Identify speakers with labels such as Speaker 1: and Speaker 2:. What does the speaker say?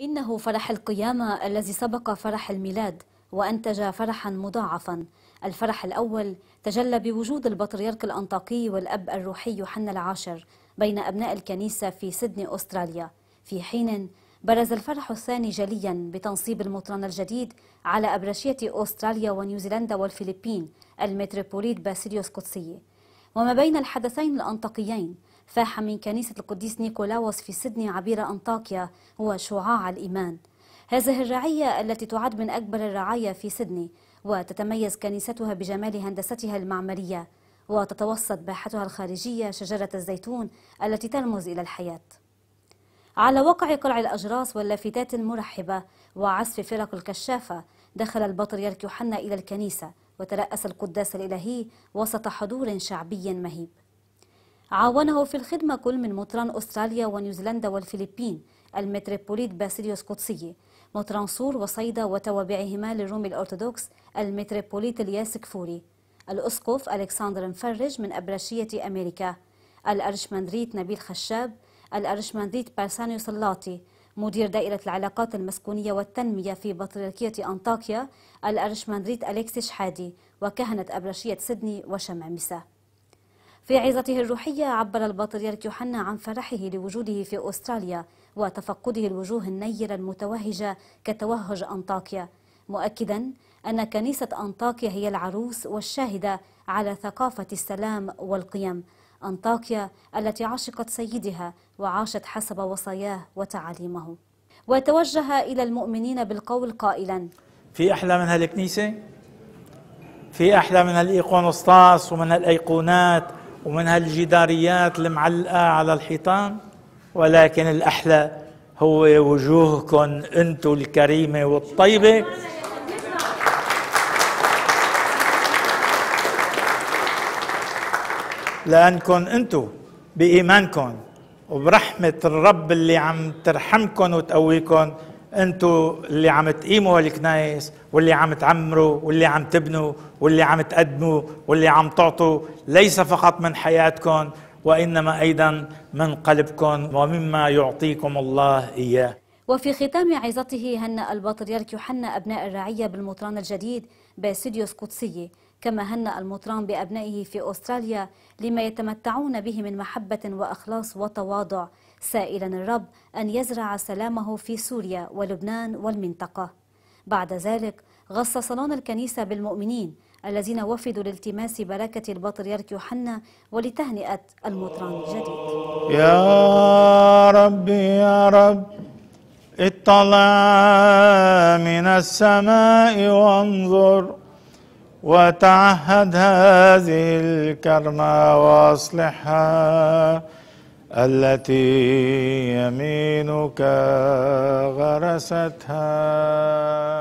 Speaker 1: إنه فرح القيامة الذي سبق فرح الميلاد وأنتج فرحا مضاعفا الفرح الأول تجلى بوجود البطريرك الأنطاكي والأب الروحي يوحنا العاشر بين أبناء الكنيسة في سيدني أستراليا في حين برز الفرح الثاني جليا بتنصيب المطران الجديد على أبرشية أستراليا ونيوزيلندا والفلبين المتروبوليت باسيليوس قدسية وما بين الحدثين الأنطاكيين فاح من كنيسة القديس نيكولاوس في سيدني عبير أنطاكيا هو شعاع الإيمان هذه الرعية التي تعد من أكبر الرعايا في سيدني وتتميز كنيستها بجمال هندستها المعمارية وتتوسط باحتها الخارجية شجرة الزيتون التي ترمز إلى الحياة على وقع قلع الأجراس واللافتات المرحبة وعزف فرق الكشافة دخل البطريرك يوحنا إلى الكنيسة وترأس القداس الإلهي وسط حضور شعبي مهيب عاونه في الخدمة كل من مطران أستراليا ونيوزيلندا والفلبين المتروبوليت باسيليوس قدسية مطران صور وصيدا وتوابعهما للروم الأرثوذكس المتروبوليت الياس كفوري الأسقف ألكسندر مفرج من أبرشية أمريكا الأرشمندريت نبيل خشاب الأرشمندريت بارسانيو صلاتي مدير دائرة العلاقات المسكونية والتنمية في بطريركية أنطاكيا الأرشمندريت أليكسي شحادي وكهنة أبرشية سيدني وشمامسة في عظته الروحية عبر البطريرك يوحنا عن فرحه لوجوده في أستراليا وتفقده الوجوه النيرة المتوهجة كتوهج أنطاكيا مؤكدا أن كنيسة أنطاكيا هي العروس والشاهدة على ثقافة السلام والقيم أنطاكيا التي عشقت سيدها وعاشت حسب وصاياه وتعاليمه وتوجه إلى المؤمنين بالقول قائلا
Speaker 2: في أحلى من هالكنيسة في أحلى من الإيقونوستاس ومن الأيقونات ومن هالجداريات المعلقة على الحيطان ولكن الأحلى هو وجوهكم أنتم الكريمة والطيبة لأنكم أنتم بإيمانكم وبرحمة الرب اللي عم ترحمكم وتقويكم انتو اللي عم تقيموا هالكنايس واللي عم تعمروا واللي عم تبنوا واللي عم تقدموا واللي عم تعطوا ليس فقط من حياتكم وانما ايضا من قلبكم ومما يعطيكم الله اياه.
Speaker 1: وفي ختام عظته هنأ البطريرك يوحنا ابناء الرعيه بالمطران الجديد باستديو قدسيه كما هنأ المطران بأبنائه في أستراليا لما يتمتعون به من محبة وأخلاص وتواضع سائلا الرب أن يزرع سلامه في سوريا ولبنان والمنطقة بعد ذلك غص صالون الكنيسة بالمؤمنين الذين وفدوا لالتماس بركة البطريرك يوحنا ولتهنئة المطران الجديد
Speaker 2: يا رب يا رب اطلع من السماء وانظر وتعهد هذه الكرمة واصلحها التي يمينك غرستها